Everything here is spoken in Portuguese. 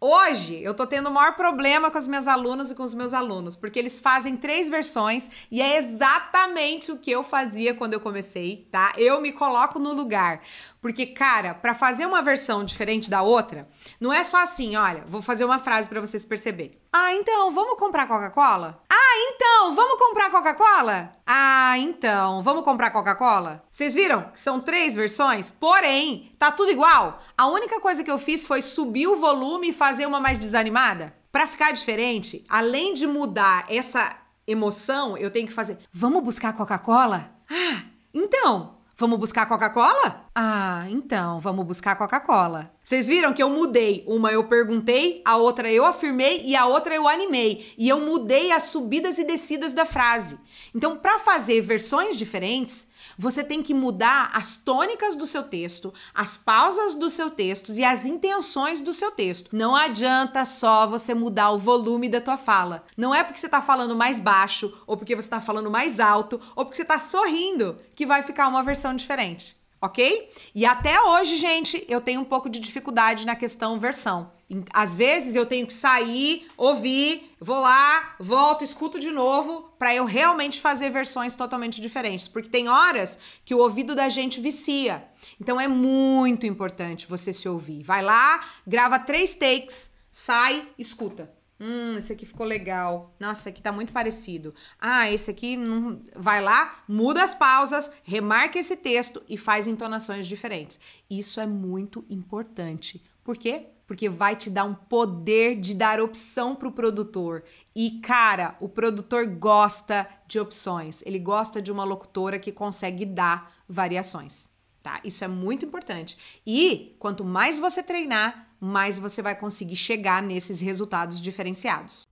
Hoje eu tô tendo o maior problema com as minhas alunas e com os meus alunos, porque eles fazem três versões e é exatamente o que eu fazia quando eu comecei, tá? Eu me coloco no lugar. Porque, cara, para fazer uma versão diferente da outra, não é só assim, olha, vou fazer uma frase para vocês perceberem. Ah, então, vamos comprar Coca-Cola? Então, vamos comprar Coca-Cola? Ah, então, vamos comprar Coca-Cola? Vocês viram que são três versões? Porém, tá tudo igual. A única coisa que eu fiz foi subir o volume e fazer uma mais desanimada. Para ficar diferente, além de mudar essa emoção, eu tenho que fazer. Vamos buscar Coca-Cola? Ah, então, vamos buscar Coca-Cola? Ah, então, vamos buscar Coca-Cola. Vocês viram que eu mudei? Uma eu perguntei, a outra eu afirmei e a outra eu animei. E eu mudei as subidas e descidas da frase. Então, para fazer versões diferentes, você tem que mudar as tônicas do seu texto, as pausas do seu texto e as intenções do seu texto. Não adianta só você mudar o volume da tua fala. Não é porque você está falando mais baixo, ou porque você está falando mais alto, ou porque você está sorrindo que vai ficar uma versão diferente ok? E até hoje, gente, eu tenho um pouco de dificuldade na questão versão. Às vezes eu tenho que sair, ouvir, vou lá, volto, escuto de novo, para eu realmente fazer versões totalmente diferentes, porque tem horas que o ouvido da gente vicia. Então é muito importante você se ouvir. Vai lá, grava três takes, sai, escuta. Hum, esse aqui ficou legal. Nossa, esse aqui tá muito parecido. Ah, esse aqui não... vai lá, muda as pausas, remarca esse texto e faz entonações diferentes. Isso é muito importante. Por quê? Porque vai te dar um poder de dar opção pro produtor. E cara, o produtor gosta de opções. Ele gosta de uma locutora que consegue dar variações, tá? Isso é muito importante. E quanto mais você treinar, mais você vai conseguir chegar nesses resultados diferenciados.